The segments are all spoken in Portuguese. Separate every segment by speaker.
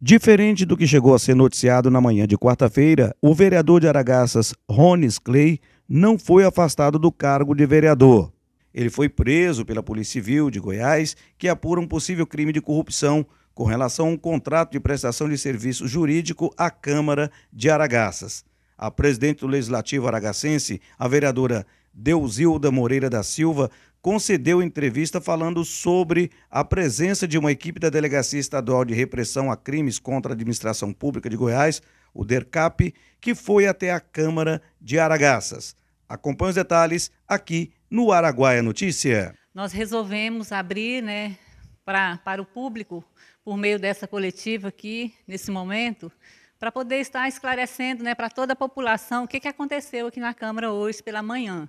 Speaker 1: Diferente do que chegou a ser noticiado na manhã de quarta-feira, o vereador de Aragaças, Ronis Clay, não foi afastado do cargo de vereador. Ele foi preso pela Polícia Civil de Goiás, que apura um possível crime de corrupção com relação a um contrato de prestação de serviço jurídico à Câmara de Aragaças. A presidente do Legislativo Aragacense, a vereadora Deusilda Moreira da Silva, concedeu entrevista falando sobre a presença de uma equipe da Delegacia Estadual de Repressão a Crimes contra a Administração Pública de Goiás, o DERCAP, que foi até a Câmara de Aragaças. Acompanhe os detalhes aqui no Araguaia Notícia.
Speaker 2: Nós resolvemos abrir né, pra, para o público, por meio dessa coletiva aqui, nesse momento, para poder estar esclarecendo né, para toda a população o que, que aconteceu aqui na Câmara hoje pela manhã.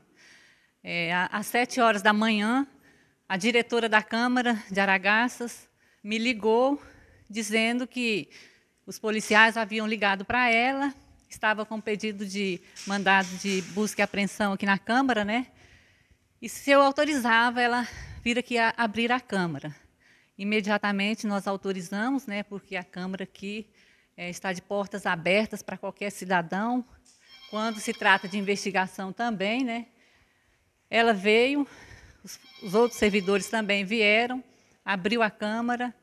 Speaker 2: É, às sete horas da manhã, a diretora da Câmara de Aragaças me ligou dizendo que os policiais haviam ligado para ela, estava com pedido de mandado de busca e apreensão aqui na Câmara, né? E se eu autorizava ela vir aqui a abrir a Câmara. Imediatamente nós autorizamos, né, porque a Câmara aqui é, está de portas abertas para qualquer cidadão, quando se trata de investigação também, né? Ela veio, os, outros servidores também vieram, abriu a Câmara,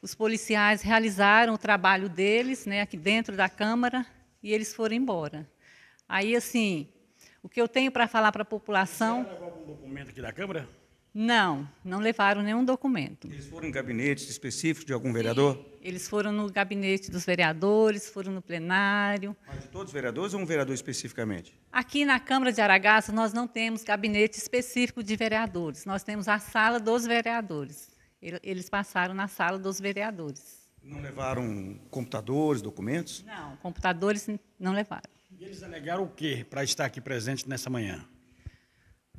Speaker 2: os policiais realizaram o trabalho deles, né, aqui dentro da Câmara, e eles foram embora. Aí, assim, o que eu tenho para falar para a população. Você algum documento aqui da Câmara? Não, não levaram nenhum documento. Eles
Speaker 1: foram em gabinetes específicos de algum Sim, vereador?
Speaker 2: Eles foram no gabinete dos vereadores, foram no plenário. Mas
Speaker 1: de todos os vereadores ou um vereador especificamente?
Speaker 2: Aqui na Câmara de Aragaça nós não temos gabinete específico de vereadores, nós temos a sala dos vereadores. Eles passaram na sala dos vereadores.
Speaker 1: Não levaram computadores, documentos?
Speaker 2: Não, computadores não levaram.
Speaker 1: E eles alegaram o quê para estar aqui presente nessa manhã?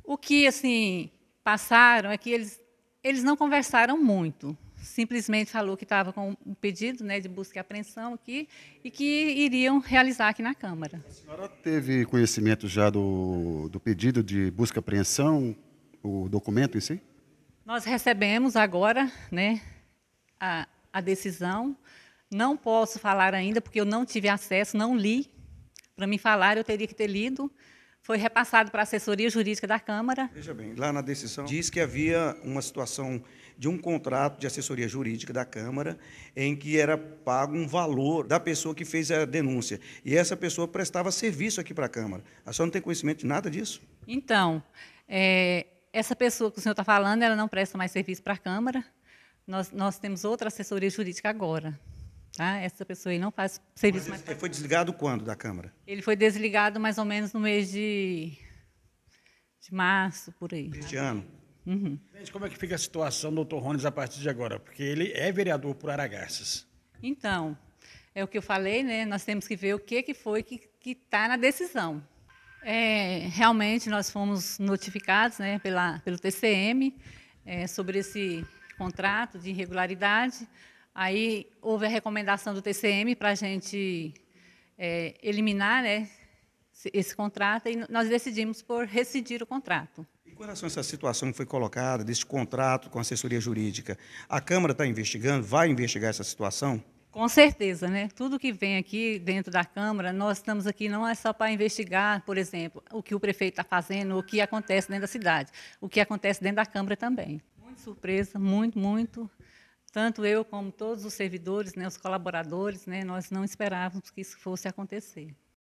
Speaker 2: O que, assim, passaram é que eles, eles não conversaram muito. Simplesmente falou que estava com um pedido né, de busca e apreensão aqui e que iriam realizar aqui na Câmara. A senhora
Speaker 1: teve conhecimento já do, do pedido de busca e apreensão, o documento em si?
Speaker 2: Nós recebemos agora né, a, a decisão. Não posso falar ainda, porque eu não tive acesso, não li. Para me falar, eu teria que ter lido foi repassado para a assessoria jurídica da Câmara.
Speaker 1: Veja bem, lá na decisão diz que havia uma situação de um contrato de assessoria jurídica da Câmara em que era pago um valor da pessoa que fez a denúncia. E essa pessoa prestava serviço aqui para a Câmara. A senhora não tem conhecimento de nada disso?
Speaker 2: Então, é, essa pessoa que o senhor está falando, ela não presta mais serviço para a Câmara. Nós, nós temos outra assessoria jurídica agora. Tá? Essa pessoa aí não faz serviço mais.
Speaker 1: Ele foi desligado quando da Câmara?
Speaker 2: Ele foi desligado mais ou menos no mês de, de março, por aí. Este tá? ano? Uhum.
Speaker 1: Gente, como é que fica a situação do doutor Rones a partir de agora? Porque ele é vereador por Aragarças.
Speaker 2: Então, é o que eu falei, né? Nós temos que ver o que, que foi que está na decisão. É, realmente, nós fomos notificados né, pela, pelo TCM é, sobre esse contrato de irregularidade. Aí houve a recomendação do TCM para a gente é, eliminar né, esse contrato e nós decidimos por rescindir o contrato.
Speaker 1: E com relação a essa situação que foi colocada, desse contrato com assessoria jurídica, a Câmara está investigando, vai investigar essa situação?
Speaker 2: Com certeza, né? Tudo que vem aqui dentro da Câmara, nós estamos aqui não é só para investigar, por exemplo, o que o prefeito está fazendo, o que acontece dentro da cidade, o que acontece dentro da Câmara também. Muito surpresa, muito, muito tanto eu como todos os servidores, né, os colaboradores, né, nós não esperávamos que isso fosse acontecer.